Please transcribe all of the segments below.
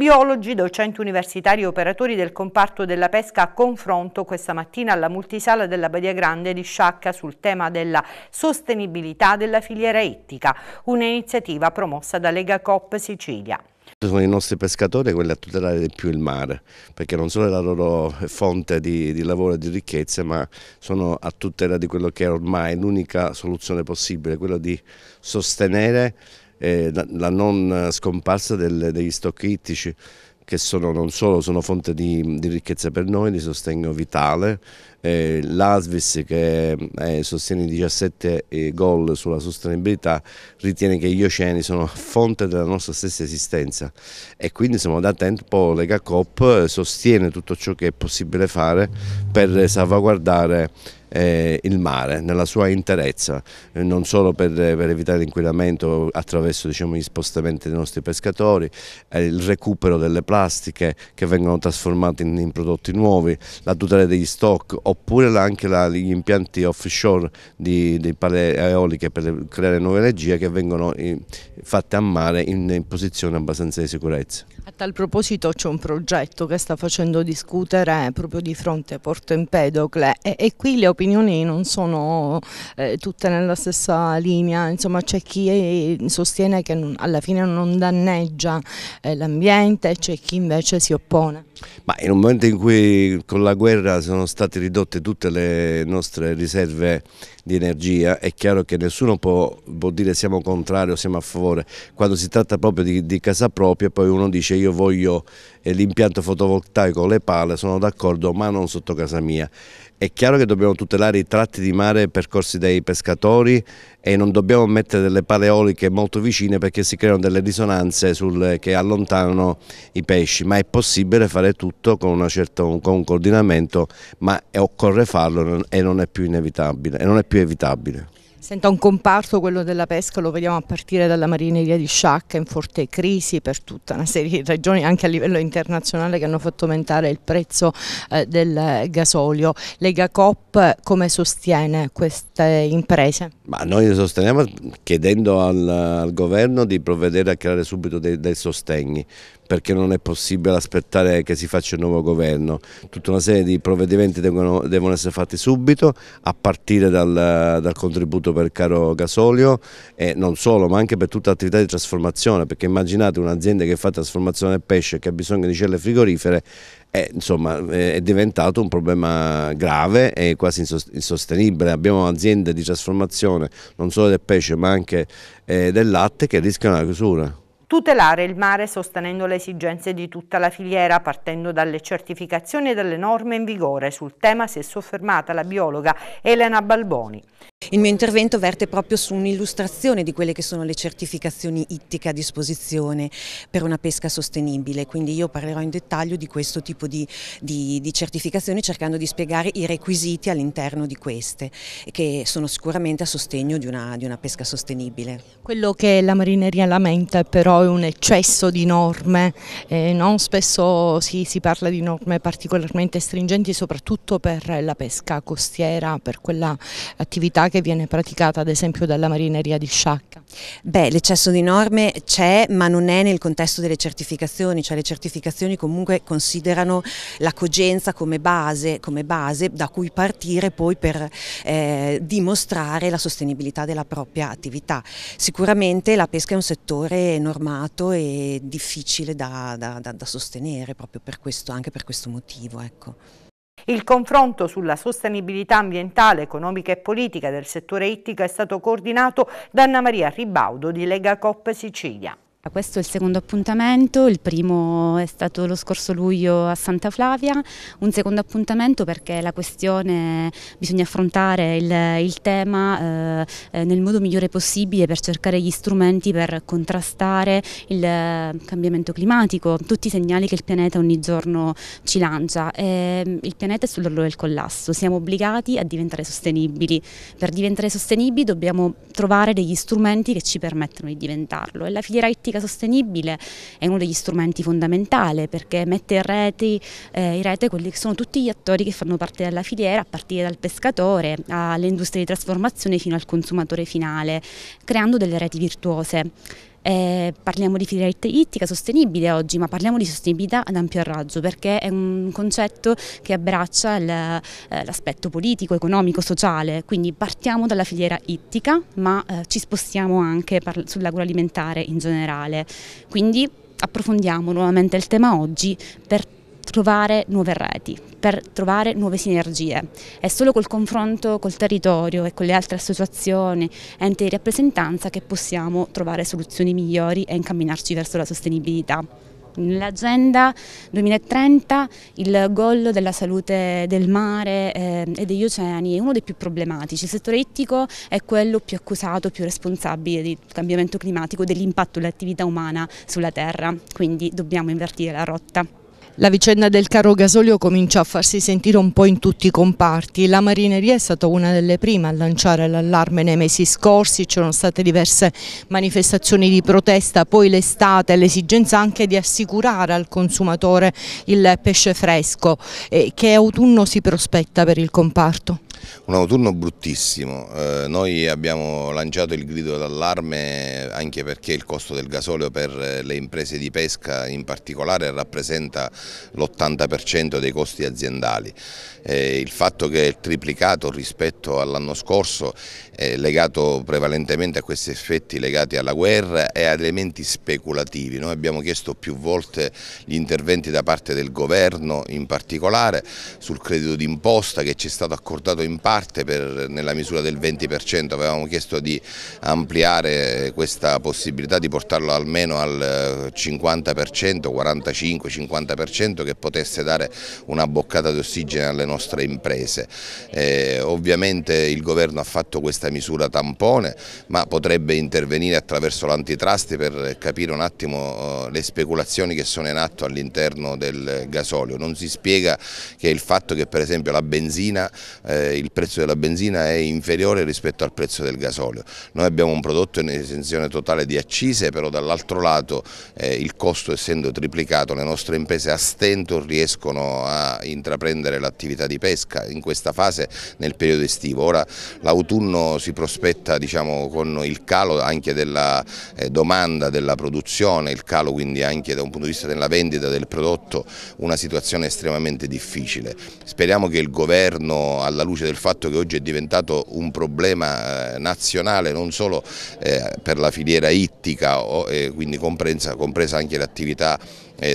Biologi, docenti universitari e operatori del comparto della pesca a confronto questa mattina alla multisala della Badia Grande di Sciacca sul tema della sostenibilità della filiera ittica, un'iniziativa promossa da Lega Coop Sicilia. Sono i nostri pescatori quelli a tutelare di più il mare, perché non solo è la loro fonte di, di lavoro e di ricchezza, ma sono a tutela di quello che è ormai l'unica soluzione possibile, quello di sostenere eh, la, la, non scomparsa del, degli stock ittici che sono non solo sono fonte di, di ricchezza per noi, di sostegno vitale eh, l'ASVIS che eh, sostiene 17 eh, gol sulla sostenibilità ritiene che gli oceani sono fonte della nostra stessa esistenza e quindi insomma da tempo Lega Coop eh, sostiene tutto ciò che è possibile fare per salvaguardare eh, il mare nella sua interezza, eh, non solo per, eh, per evitare l'inquinamento attraverso diciamo, gli spostamenti dei nostri pescatori, eh, il recupero delle plastiche che vengono trasformate in, in prodotti nuovi, la tutela degli stock oppure anche la, gli impianti offshore di, di pale eoliche per creare nuove energie che vengono eh, fatte a mare in, in posizione abbastanza di sicurezza. A tal proposito c'è un progetto che sta facendo discutere proprio di fronte a Porto Empedocle e, e qui le opinioni non sono eh, tutte nella stessa linea, insomma c'è chi eh, sostiene che non, alla fine non danneggia eh, l'ambiente, c'è chi invece si oppone. Ma in un momento in cui con la guerra sono state ridotte tutte le nostre riserve di energia, è chiaro che nessuno può, può dire siamo contrari o siamo a favore, quando si tratta proprio di, di casa propria poi uno dice io voglio eh, l'impianto fotovoltaico, le pale, sono d'accordo, ma non sotto casa mia. È chiaro che dobbiamo tutelare i tratti di mare percorsi dai pescatori e non dobbiamo mettere delle pale eoliche molto vicine perché si creano delle risonanze sul, che allontanano i pesci, ma è possibile fare tutto con, certa, con un coordinamento, ma occorre farlo e non è più inevitabile, non è più evitabile. Senta un comparto, quello della pesca, lo vediamo a partire dalla marineria di Sciacca, in forte crisi per tutta una serie di ragioni anche a livello internazionale che hanno fatto aumentare il prezzo eh, del gasolio. Lega Coop come sostiene queste imprese? Ma noi le sosteniamo chiedendo al, al, governo di provvedere a creare subito dei, dei sostegni perché non è possibile aspettare che si faccia il nuovo governo. Tutta una serie di provvedimenti devono, devono essere fatti subito, a partire dal, dal, contributo per caro gasolio e non solo, ma anche per tutta l'attività di trasformazione, perché immaginate un'azienda che fa trasformazione del pesce e che ha bisogno di celle frigorifere, è, insomma, è diventato un problema grave e quasi insostenibile. Abbiamo aziende di trasformazione non solo del pesce ma anche eh, del latte che rischiano la chiusura tutelare il mare sostenendo le esigenze di tutta la filiera partendo dalle certificazioni e dalle norme in vigore. Sul tema si è soffermata la biologa Elena Balboni. Il mio intervento verte proprio su un'illustrazione di quelle che sono le certificazioni ittiche a disposizione per una pesca sostenibile, quindi io parlerò in dettaglio di questo tipo di, di, di certificazioni cercando di spiegare i requisiti all'interno di queste che sono sicuramente a sostegno di una, di una pesca sostenibile. Quello che la marineria lamenta però è un eccesso di norme, eh, non spesso si, si parla di norme particolarmente stringenti soprattutto per la pesca costiera, per quella attività che viene praticata ad esempio dalla marineria di Sciacca? Beh, l'eccesso di norme c'è, ma non è nel contesto delle certificazioni, cioè le certificazioni comunque considerano la cogenza come base, come base da cui partire poi per eh, dimostrare la sostenibilità della propria attività. Sicuramente la pesca è un settore normato e difficile da, da, da, da sostenere proprio per questo, anche per questo motivo. Ecco. Il confronto sulla sostenibilità ambientale, economica e politica del settore ittico è stato coordinato da Anna Maria Ribaudo di Lega Coppe Sicilia. Questo è il secondo appuntamento, il primo è stato lo scorso luglio a Santa Flavia, un secondo appuntamento perché la questione bisogna affrontare il, il tema eh, eh nel modo migliore possibile per cercare gli strumenti per contrastare il eh, cambiamento climatico, tutti i segnali che il pianeta ogni giorno ci lancia. E, ehm, il pianeta è sull'orlo del collasso, siamo obbligati a diventare sostenibili. Per diventare sostenibili dobbiamo trovare degli strumenti che ci permettono di diventarlo e la filiera IT logistica sostenibile è uno degli strumenti fondamentali perché mette in rete, eh, in rete quelli che sono tutti gli attori che fanno parte della filiera, a partire dal pescatore alle industrie di trasformazione fino al consumatore finale, creando delle reti virtuose. Eh, parliamo di filialità ittica sostenibile oggi, ma parliamo di sostenibilità ad ampio raggio perché è un concetto che abbraccia eh, l'aspetto politico, economico, sociale, quindi partiamo dalla filiera ittica ma eh, ci spostiamo anche sull'agroalimentare in generale, quindi approfondiamo nuovamente il tema oggi per trovare nuove reti, per trovare nuove sinergie. È solo col confronto col territorio e con le altre associazioni, enti di rappresentanza che possiamo trovare soluzioni migliori e incamminarci verso la sostenibilità. Nell'agenda 2030 il goal della salute del mare eh, e degli oceani è uno dei più problematici. Il settore ittico è quello più accusato, più responsabile del cambiamento climatico, dell'impatto dell'attività umana sulla terra, quindi dobbiamo invertire la rotta. La vicenda del caro gasolio comincia a farsi sentire un po' in tutti i comparti. La marineria è stata una delle prime a lanciare l'allarme nei mesi scorsi, ci sono state diverse manifestazioni di protesta, poi l'estate, l'esigenza anche di assicurare al consumatore il pesce fresco. Eh, che autunno si prospetta per il comparto? un autunno bruttissimo, eh, noi abbiamo lanciato il grido d'allarme anche perché il costo del gasolio per eh, le imprese di pesca in particolare rappresenta l'80% dei costi aziendali. Eh, il fatto che è triplicato rispetto all'anno scorso eh, legato prevalentemente a questi effetti legati alla guerra e ad elementi speculativi. Noi abbiamo chiesto più volte gli interventi da parte del governo in particolare sul credito d'imposta che ci è stato accordato in parte per, nella misura del 20%, avevamo chiesto di ampliare questa possibilità di portarlo almeno al 50%, eh, 45-50% che potesse dare una boccata d'ossigeno alle nostre imprese. Eh, ovviamente il governo ha fatto questa misura tampone, ma potrebbe intervenire attraverso l'antitrust per capire un attimo eh, le speculazioni che sono in atto all'interno del gasolio. Non si spiega che il fatto che per esempio la benzina, eh, il prezzo della benzina è inferiore rispetto al prezzo del gasolio. Noi abbiamo un prodotto in esenzione totale di accise, però dall'altro lato eh, il costo essendo triplicato le nostre imprese a stento riescono a intraprendere l'attività di pesca in questa fase nel periodo estivo. Ora l'autunno si prospetta diciamo, con il calo anche della eh, domanda, della produzione, il calo quindi anche da un punto di vista della vendita del prodotto, una situazione estremamente difficile. Speriamo che il governo, alla luce del fatto che oggi è diventato un problema eh, nazionale, non solo eh, per la filiera ittica, quindi compresa anche l'attività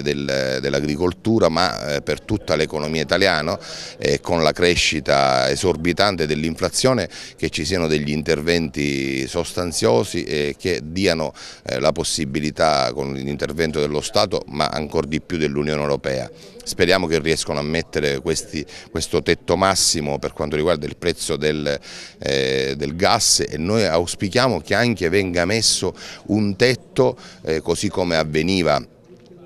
del, dell'agricoltura ma eh, per tutta l'economia italiana e eh, con la crescita esorbitante dell'inflazione che ci siano degli interventi sostanziosi e che diano eh, la possibilità con l'intervento dello Stato ma ancora di più dell'Unione Europea. Speriamo che riescano a mettere questi, questo tetto massimo per quanto riguarda il prezzo del, eh, del, gas e noi auspichiamo che anche venga messo un tetto eh, così come avveniva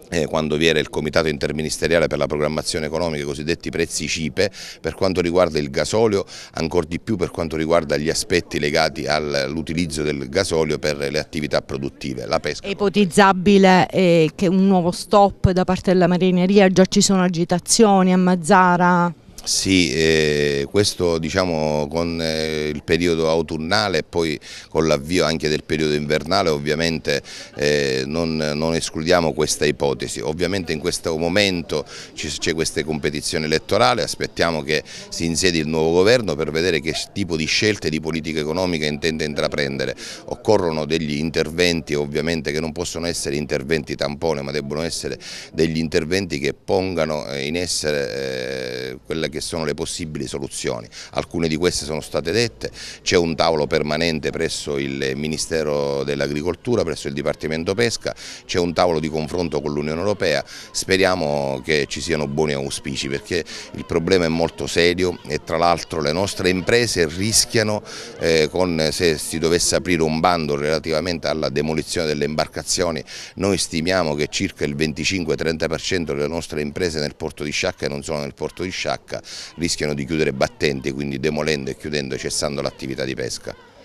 eh, quando vi era il comitato interministeriale per la programmazione economica, i cosiddetti prezzi CIPE, per quanto riguarda il gasolio, ancora di più per quanto riguarda gli aspetti legati all'utilizzo del gasolio per le attività produttive, la pesca. È ipotizzabile eh, che un nuovo stop da parte della marineria, già ci sono agitazioni a Mazzara? Sì, eh, questo diciamo con eh, il periodo autunnale e poi con l'avvio anche del periodo invernale ovviamente eh, non, non, escludiamo questa ipotesi. Ovviamente in questo momento c'è questa competizione elettorale, aspettiamo che si insedi il nuovo governo per vedere che tipo di scelte di politica economica intende intraprendere. Occorrono degli interventi ovviamente che non possono essere interventi tampone ma debbono essere degli interventi che pongano eh, in essere eh, quella quelle che sono le possibili soluzioni. Alcune di queste sono state dette, c'è un tavolo permanente presso il Ministero dell'Agricoltura, presso il Dipartimento Pesca, c'è un tavolo di confronto con l'Unione Europea, speriamo che ci siano buoni auspici perché il problema è molto serio e tra l'altro le nostre imprese rischiano eh, con, se si dovesse aprire un bando relativamente alla demolizione delle imbarcazioni, noi stimiamo che circa il 25-30% delle nostre imprese nel porto di Sciacca e non solo nel porto di Sciacca rischiano di chiudere battente, quindi demolendo e chiudendo e cessando l'attività di pesca.